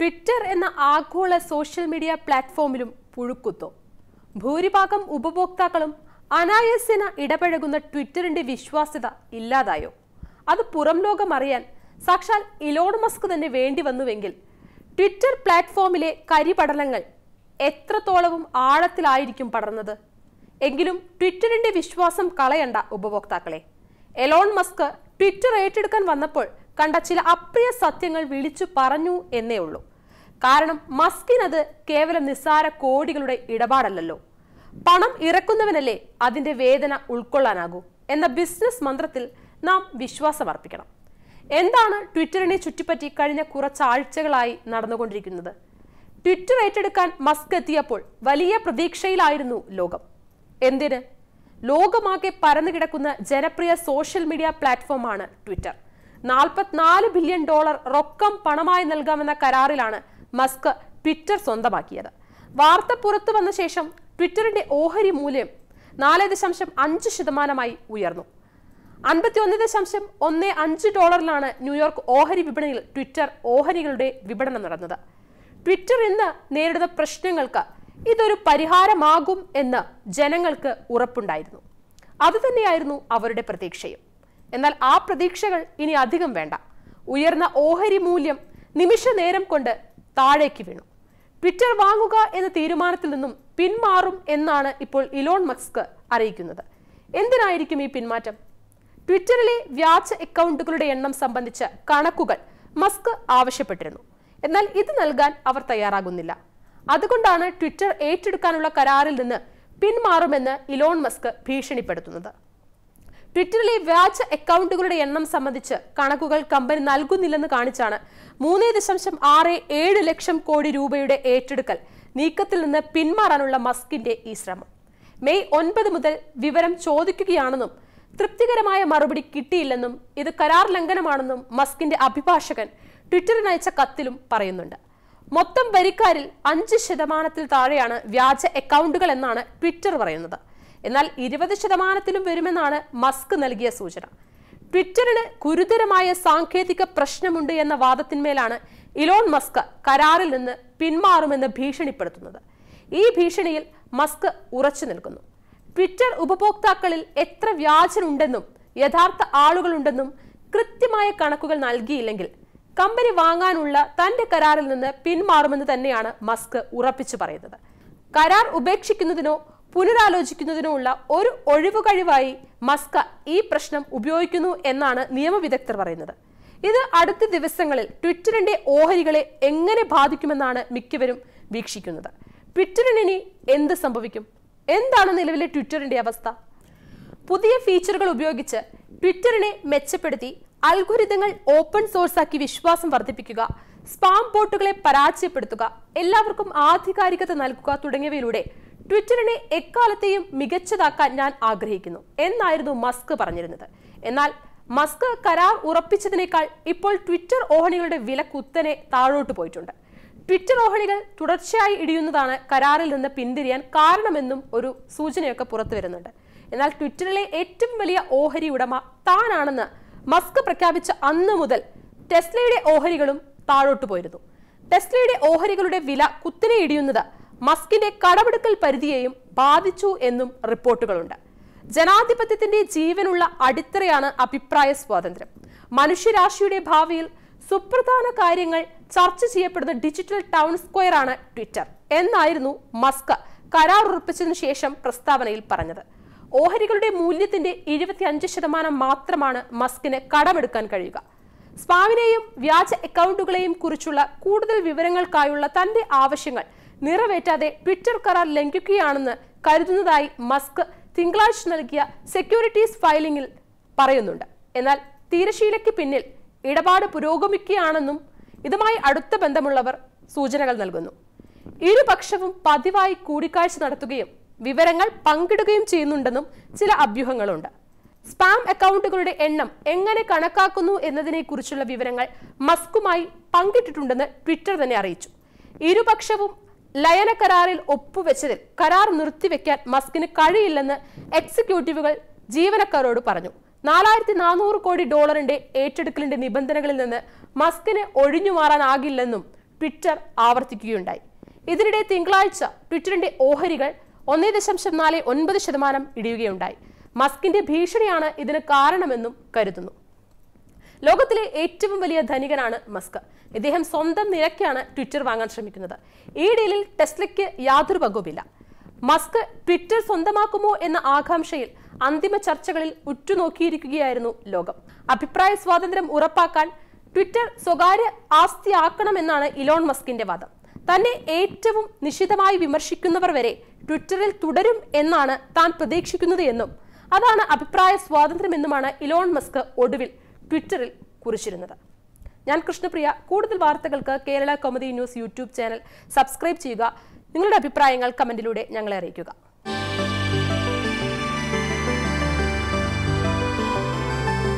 Twitter എന്ന ആഗോള social media പ്ലാറ്റ്ഫോമിലും പുഴുക്കുത്തു ഭൂരിഭാഗം ഉപഭോക്താക്കളും അനായസേന ഇടപഴകുന്ന ട്വിറ്ററിന്റെ വിശ്വാസ്യത ഇല്ലാതായോ അത് പുറം ലോകം അറിയാൻ സാക്ഷാൽ ഇലോൺ മസ്ക് തന്നെ വേണ്ടി വന്നുവെങ്കിൽ ട്വിറ്റർ പ്ലാറ്റ്ഫോമിലെ കരിപടലങ്ങൾ എത്രത്തോളവും ആഴത്തിലായിരിക്കും പടർന്നത് എങ്കിലും ട്വിറ്ററിന്റെ വിശ്വാസം കളയണ്ട ഉപഭോക്താക്കളെ എലോൺ മസ്ക് ട്വിറ്റർ ഏറ്റെടുക്കാൻ വന്നപ്പോൾ കണ്ട ചില അപ്രിയ സത്യങ്ങൾ വിളിച്ചു പറഞ്ഞു എന്നേ ഉള്ളൂ കാരണം മസ്കിനത് കേവലം നിസ്സാര കോടികളുടെ ഇടപാടല്ലല്ലോ പണം ഇറക്കുന്നവനല്ലേ അതിന്റെ വേദന ഉൾക്കൊള്ളാനാകൂ എന്ന ബിസിനസ് മന്ത്രത്തിൽ നാം വിശ്വാസമർപ്പിക്കണം എന്താണ് ട്വിറ്ററിനെ ചുറ്റിപ്പറ്റി കഴിഞ്ഞ കുറച്ചാഴ്ചകളായി നടന്നുകൊണ്ടിരിക്കുന്നത് ട്വിറ്റർ ഏറ്റെടുക്കാൻ മസ്ക് എത്തിയപ്പോൾ വലിയ പ്രതീക്ഷയിലായിരുന്നു ലോകം എന്തിന് ലോകമാകെ പരന്നു കിടക്കുന്ന ജനപ്രിയ സോഷ്യൽ മീഡിയ പ്ലാറ്റ്ഫോമാണ് ട്വിറ്റർ നാൽപ്പത്തിനാല് ബില്യൺ ഡോളർ റൊക്കം പണമായി നൽകാമെന്ന കരാറിലാണ് മസ്ക് ട്വിറ്റർ സ്വന്തമാക്കിയത് വാർത്ത പുറത്തു വന്ന ശേഷം ട്വിറ്ററിന്റെ ഓഹരി മൂല്യം നാല് ദശാംശം അഞ്ച് ശതമാനമായി ഉയർന്നു അൻപത്തിയൊന്ന് ദശാംശം ഒന്ന് അഞ്ച് ഡോളറിലാണ് ന്യൂയോർക്ക് ഓഹരി വിപണിയിൽ ട്വിറ്റർ ഓഹരികളുടെ വിപണനം നടന്നത് ട്വിറ്റർ ഇന്ന് നേരിടുന്ന പ്രശ്നങ്ങൾക്ക് ഇതൊരു പരിഹാരമാകും എന്ന് ജനങ്ങൾക്ക് ഉറപ്പുണ്ടായിരുന്നു അതുതന്നെയായിരുന്നു അവരുടെ പ്രതീക്ഷയും എന്നാൽ ആ പ്രതീക്ഷകൾ ഇനി അധികം വേണ്ട ഉയർന്ന ഓഹരി മൂല്യം നിമിഷ നേരം കൊണ്ട് താഴേക്ക് വീണു ട്വിറ്റർ വാങ്ങുക എന്ന തീരുമാനത്തിൽ നിന്നും പിന്മാറും എന്നാണ് ഇപ്പോൾ ഇലോൺ മസ്ക് അറിയിക്കുന്നത് എന്തിനായിരിക്കും ഈ പിന്മാറ്റം ട്വിറ്ററിലെ വ്യാജ അക്കൗണ്ടുകളുടെ എണ്ണം സംബന്ധിച്ച കണക്കുകൾ മസ്ക് ആവശ്യപ്പെട്ടിരുന്നു എന്നാൽ ഇത് നൽകാൻ അവർ തയ്യാറാകുന്നില്ല അതുകൊണ്ടാണ് ട്വിറ്റർ ഏറ്റെടുക്കാനുള്ള കരാറിൽ നിന്ന് പിന്മാറുമെന്ന് ഇലോൺ മസ്ക് ഭീഷണിപ്പെടുത്തുന്നത് ട്വിറ്ററിലെ വ്യാജ അക്കൗണ്ടുകളുടെ എണ്ണം സംബന്ധിച്ച് കണക്കുകൾ കമ്പനി നൽകുന്നില്ലെന്ന് കാണിച്ചാണ് മൂന്ന് ദശാംശം ആറ് ഏഴ് ലക്ഷം കോടി രൂപയുടെ ഏറ്റെടുക്കൽ നീക്കത്തിൽ നിന്ന് പിന്മാറാനുള്ള മസ്കിന്റെ ഈ ശ്രമം മെയ് ഒൻപത് മുതൽ വിവരം ചോദിക്കുകയാണെന്നും തൃപ്തികരമായ മറുപടി കിട്ടിയില്ലെന്നും ഇത് കരാർ ലംഘനമാണെന്നും മസ്കിന്റെ അഭിഭാഷകൻ ട്വിറ്ററിന് അയച്ച കത്തിലും പറയുന്നുണ്ട് മൊത്തം വരിക്കാരിൽ അഞ്ച് ശതമാനത്തിൽ താഴെയാണ് വ്യാജ അക്കൗണ്ടുകൾ എന്നാണ് ട്വിറ്റർ പറയുന്നത് എന്നാൽ ഇരുപത് ശതമാനത്തിലും വരുമെന്നാണ് മസ്ക് നൽകിയ സൂചന ട്വിറ്ററിന് ഗുരുതരമായ സാങ്കേതിക പ്രശ്നമുണ്ട് എന്ന വാദത്തിന്മേലാണ് ഇലോൺ മസ്ക് കരാറിൽ നിന്ന് പിന്മാറുമെന്ന് ഭീഷണിപ്പെടുത്തുന്നത് ഈ ഭീഷണിയിൽ മസ്ക് ഉറച്ചു നിൽക്കുന്നു ട്വിറ്റർ ഉപഭോക്താക്കളിൽ എത്ര വ്യാജനുണ്ടെന്നും യഥാർത്ഥ ആളുകളുണ്ടെന്നും കൃത്യമായ കണക്കുകൾ നൽകിയില്ലെങ്കിൽ കമ്പനി വാങ്ങാനുള്ള തന്റെ കരാറിൽ നിന്ന് പിന്മാറുമെന്ന് തന്നെയാണ് മസ്ക് ഉറപ്പിച്ചു പറയുന്നത് കരാർ ഉപേക്ഷിക്കുന്നതിനോ പുനരാലോചിക്കുന്നതിനുമുള്ള ഒരു ഒഴിവു കഴിവായി മസ്ക ഈ പ്രശ്നം ഉപയോഗിക്കുന്നു എന്നാണ് നിയമവിദഗ്ധർ പറയുന്നത് ഇത് അടുത്ത ദിവസങ്ങളിൽ ട്വിറ്ററിന്റെ ഓഹരികളെ എങ്ങനെ ബാധിക്കുമെന്നാണ് മിക്കവരും വീക്ഷിക്കുന്നത് ട്വിറ്ററിനി എന്ത് സംഭവിക്കും എന്താണ് നിലവിലെ ട്വിറ്ററിന്റെ അവസ്ഥ പുതിയ ഫീച്ചറുകൾ ഉപയോഗിച്ച് ട്വിറ്ററിനെ മെച്ചപ്പെടുത്തി അൽഗുരിതങ്ങൾ ഓപ്പൺ സോഴ്സാക്കി വിശ്വാസം വർദ്ധിപ്പിക്കുക സ്പാം ബോട്ടുകളെ പരാജയപ്പെടുത്തുക എല്ലാവർക്കും ആധികാരികത നൽകുക തുടങ്ങിയവയിലൂടെ ട്വിറ്ററിനെ എക്കാലത്തെയും മികച്ചതാക്കാൻ ഞാൻ ആഗ്രഹിക്കുന്നു എന്നായിരുന്നു മസ്ക് പറഞ്ഞിരുന്നത് എന്നാൽ മസ്ക് കരാർ ഉറപ്പിച്ചതിനേക്കാൾ ഇപ്പോൾ ട്വിറ്റർ ഓഹരികളുടെ വില കുത്തനെ താഴോട്ട് പോയിട്ടുണ്ട് ട്വിറ്റർ ഓഹണികൾ തുടർച്ചയായി ഇടിയുന്നതാണ് കരാറിൽ നിന്ന് പിന്തിരിയാൻ കാരണമെന്നും ഒരു സൂചനയൊക്കെ പുറത്തു വരുന്നുണ്ട് എന്നാൽ ട്വിറ്ററിലെ ഏറ്റവും വലിയ ഓഹരി ഉടമ താനാണെന്ന് മസ്ക് പ്രഖ്യാപിച്ച അന്ന് മുതൽ ടെസ്ലയുടെ ഓഹരികളും താഴോട്ട് പോയിരുന്നു ടെസ്ലയുടെ ഓഹരികളുടെ വില കുത്തിനെ ഇടിയുന്നത് മസ്കിന്റെ കടമെടുക്കൽ പരിധിയെയും ബാധിച്ചു എന്നും റിപ്പോർട്ടുകളുണ്ട് ജനാധിപത്യത്തിന്റെ ജീവനുള്ള അടിത്തറയാണ് അഭിപ്രായ സ്വാതന്ത്ര്യം മനുഷ്യരാശിയുടെ ഭാവിയിൽ സുപ്രധാന കാര്യങ്ങൾ ചർച്ച ചെയ്യപ്പെടുന്ന ഡിജിറ്റൽ ടൗൺ സ്ക്വയർ ആണ് ട്വിറ്റർ എന്നായിരുന്നു മസ്ക് കരാർ ഉറപ്പിച്ചതിനു ശേഷം പ്രസ്താവനയിൽ പറഞ്ഞത് ഓഹരികളുടെ മൂല്യത്തിന്റെ എഴുപത്തിയഞ്ച് ശതമാനം മാത്രമാണ് മസ്കിന് കടമെടുക്കാൻ കഴിയുക സ്പാമിനെയും വ്യാജ അക്കൗണ്ടുകളെയും കുറിച്ചുള്ള കൂടുതൽ വിവരങ്ങൾക്കായുള്ള തന്റെ ആവശ്യങ്ങൾ നിറവേറ്റാതെ ട്വിറ്റർ കരാർ ലംഘിക്കുകയാണെന്ന് കരുതുന്നതായി മസ്ക് തിങ്കളാഴ്ച നൽകിയ സെക്യൂരിറ്റീസ് ഫയലിംഗിൽ പറയുന്നുണ്ട് എന്നാൽ തീരശീലയ്ക്ക് പിന്നിൽ ഇടപാട് പുരോഗമിക്കുകയാണെന്നും ഇതുമായി അടുത്ത ബന്ധമുള്ളവർ സൂചനകൾ നൽകുന്നു ഇരുപക്ഷവും പതിവായി കൂടിക്കാഴ്ച നടത്തുകയും വിവരങ്ങൾ പങ്കിടുകയും ചെയ്യുന്നുണ്ടെന്നും ചില അഭ്യൂഹങ്ങളുണ്ട് സ്പാം അക്കൗണ്ടുകളുടെ എണ്ണം എങ്ങനെ കണക്കാക്കുന്നു എന്നതിനെക്കുറിച്ചുള്ള വിവരങ്ങൾ മസ്കുമായി പങ്കിട്ടിട്ടുണ്ടെന്ന് ട്വിറ്റർ തന്നെ അറിയിച്ചു ഇരുപക്ഷവും ലയന കരാറിൽ ഒപ്പുവെച്ചതിൽ കരാർ നിർത്തിവെക്കാൻ മസ്കിന് കഴിയില്ലെന്ന് എക്സിക്യൂട്ടീവുകൾ ജീവനക്കാരോട് പറഞ്ഞു നാലായിരത്തി നാനൂറ് കോടി ഡോളറിന്റെ ഏറ്റെടുക്കലിന്റെ നിബന്ധനകളിൽ നിന്ന് മസ്കിന് ഒഴിഞ്ഞു മാറാനാകില്ലെന്നും ട്വിറ്റർ ആവർത്തിക്കുകയുണ്ടായി ഇതിനിടെ തിങ്കളാഴ്ച ട്വിറ്ററിന്റെ ഓഹരികൾ ഒന്നേ ദശാംശം നാല് ഒൻപത് ശതമാനം ഇടിയുകയുണ്ടായി മസ്കിന്റെ ഭീഷണിയാണ് ഇതിന് കാരണമെന്നും കരുതുന്നു ലോകത്തിലെ ഏറ്റവും വലിയ ധനികനാണ് മസ്ക് ഇദ്ദേഹം സ്വന്തം നിരക്കാണ് ട്വിറ്റർ വാങ്ങാൻ ശ്രമിക്കുന്നത് ഈ ഡീലിൽ ടെസ്ലയ്ക്ക് യാതൊരു പങ്കുമില്ല മസ്ക് ട്വിറ്റർ സ്വന്തമാക്കുമോ എന്ന ആകാംക്ഷയിൽ അന്തിമ ചർച്ചകളിൽ ഉറ്റുനോക്കിയിരിക്കുകയായിരുന്നു ലോകം അഭിപ്രായ സ്വാതന്ത്ര്യം ഉറപ്പാക്കാൻ ട്വിറ്റർ സ്വകാര്യ ആസ്തിയാക്കണമെന്നാണ് ഇലോൺ മസ്കിന്റെ വാദം തന്നെ ഏറ്റവും നിശിതമായി വിമർശിക്കുന്നവർ വരെ ട്വിറ്ററിൽ തുടരും എന്നാണ് താൻ പ്രതീക്ഷിക്കുന്നത് എന്നും അതാണ് അഭിപ്രായ സ്വാതന്ത്ര്യമെന്നുമാണ് ഇലോൺ മസ്ക് ഒടുവിൽ ട്വിറ്ററിൽ കുറിച്ചിരുന്നത് ഞാൻ കൃഷ്ണപ്രിയ കൂടുതൽ വാർത്തകൾക്ക് Kerala comedy news YouTube channel subscribe ചെയ്യുക നിങ്ങളുടെ അഭിപ്രായങ്ങൾ കമന്റിലൂടെ ഞങ്ങളെ അറിയിക്കുക